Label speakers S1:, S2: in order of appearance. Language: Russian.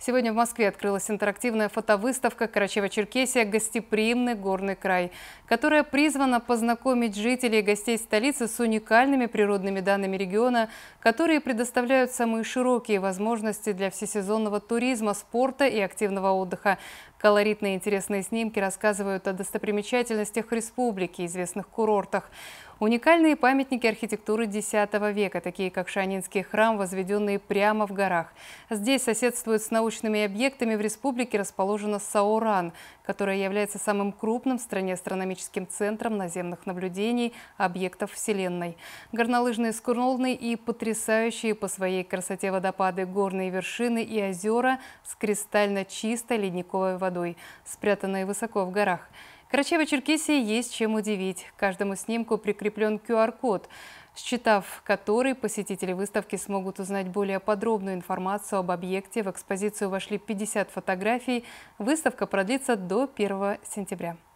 S1: Сегодня в Москве открылась интерактивная фотовыставка «Карачево-Черкесия. Гостеприимный горный край», которая призвана познакомить жителей и гостей столицы с уникальными природными данными региона, которые предоставляют самые широкие возможности для всесезонного туризма, спорта и активного отдыха. Колоритные интересные снимки рассказывают о достопримечательностях республики, известных курортах. Уникальные памятники архитектуры X века, такие как Шанинский храм, возведенные прямо в горах. Здесь соседствуют с научным научными объектами в республике расположена Сауран, которая является самым крупным в стране астрономическим центром наземных наблюдений объектов Вселенной. Горнолыжные скоролны и потрясающие по своей красоте водопады горные вершины и озера с кристально чистой ледниковой водой, спрятанные высоко в горах – Карачаево-Черкесии есть чем удивить. К каждому снимку прикреплен QR-код, считав который посетители выставки смогут узнать более подробную информацию об объекте. В экспозицию вошли 50 фотографий. Выставка продлится до 1 сентября.